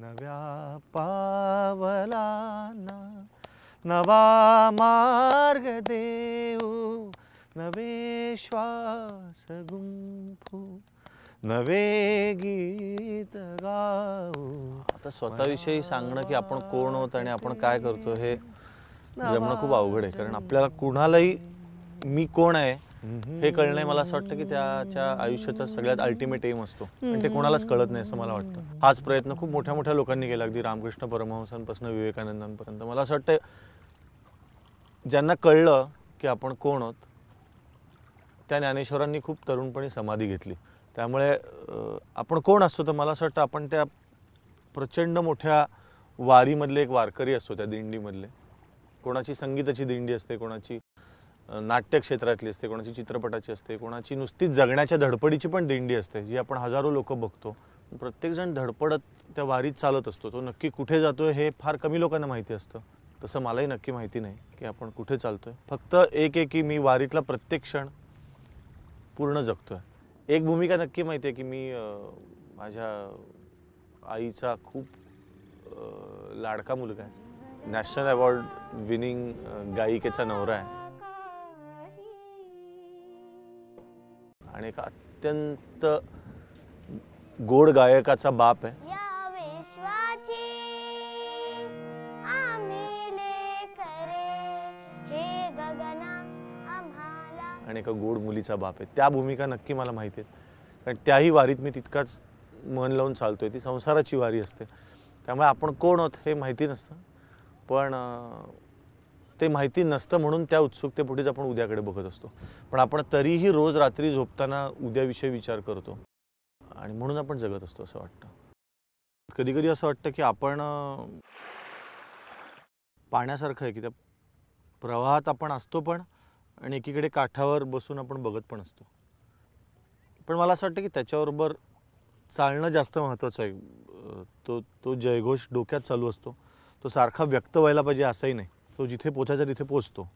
नव्या ना नवा मार्ग देऊ नवे श्वास गुंफू नवे गीत गाऊ आता स्वतःविषयी सांगणं की आपण कोण होत आणि आपण काय करतो हे जमणं खूप अवघड आहे कारण आपल्याला कुणालाही मी कोण आहे हे कळणं मला असं वाटतं की त्याच्या आयुष्याचा सगळ्यात अल्टिमेट एम असतो आणि ते कोणालाच कळत नाही असं मला वाटतं हाच प्रयत्न खूप मोठ्या मोठ्या लोकांनी केला अगदी रामकृष्ण परमहंसांपासून विवेकानंदांपर्यंत मला असं वाटतं ज्यांना कळलं की आपण कोण आहोत त्या ज्ञानेश्वरांनी खूप तरुणपणी समाधी घेतली त्यामुळे आपण कोण असतो तर मला असं वाटतं आपण त्या प्रचंड मोठ्या वारीमधले एक वारकरी असतो त्या दिंडीमधले कोणाची संगीताची दिंडी असते कोणाची नाट्य असते कोणाची चित्रपटाची असते कोणाची नुसतीच जगण्याच्या धडपडीची पण दिंडी असते जी आपण हजारो लोक बघतो प्रत्येकजण धडपडत त्या वारीत चालत असतो तो नक्की कुठे जातो हे फार कमी लोकांना माहिती असतं तसं मलाही नक्की माहिती नाही की आपण कुठे चालतो आहे फक्त एक एक की मी वारीतला प्रत्येक क्षण पूर्ण जगतो आहे एक भूमिका नक्की माहिती आहे की मी माझ्या आईचा खूप लाडका मुलगा आहे नॅशनल अवॉर्ड विनिंग गायिकेचा नवरा आहे आणि एक अत्यंत गोड गायकाचा बाप आहे आणि एका गोड मुलीचा बाप आहे त्या भूमिका नक्की मला माहिती आहेत कारण त्याही वारीत मी तितकाच मन लावून चालतो आहे ती संसाराची वारी असते त्यामुळे आपण कोण आहोत हे माहिती नसतं पण ते माहिती नसतं म्हणून त्या उत्सुकतेपुढेच आपण उद्याकडे बघत असतो पण आपण तरीही रोज रात्री झोपताना उद्याविषयी विचार करतो आणि म्हणून आपण जगत असतो असं वाटतं कधी कधी असं वाटतं की आपण पाण्यासारखं आहे की त्या प्रवाहात आपण असतो पण आणि एकीकडे काठावर बसून आपण बघत पण असतो पण मला असं वाटतं की त्याच्याबरोबर चालणं जास्त महत्त्वाचं आहे तो तो जयघोष डोक्यात चालू असतो तो सारखा व्यक्त व्हायला पाहिजे असंही नाही तो जिथे पोचायचा तिथे पोचतो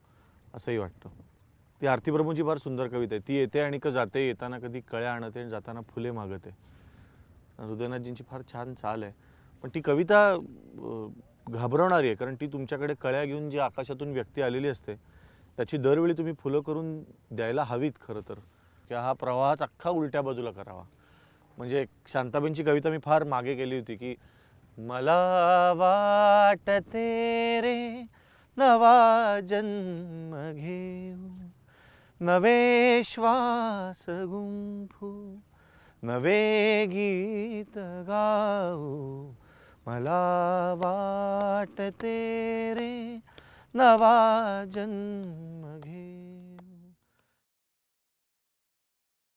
असंही वाटतं ती आरती प्रभूंची फार सुंदर कविता आहे ती येते आणि क जाते येताना कधी कळ्या आणते आणि जाताना फुले मागते हृदयनाथजींची फार छान चाल आहे पण ती कविता घाबरवणारी आहे कारण ती तुमच्याकडे कळ्या घेऊन जी आकाशातून व्यक्ती आलेली असते त्याची दरवेळी तुम्ही फुलं करून द्यायला हवीत खरं तर किंवा हा प्रवाहच अख्खा उलट्या बाजूला करावा म्हणजे शांताबेंची कविता मी फार मागे केली होती की मला वाटते रे नवा जन्म घेऊ नवे श्वास गुंफू नवे गीत गाऊ मला वाटते रे नवा जन्म घे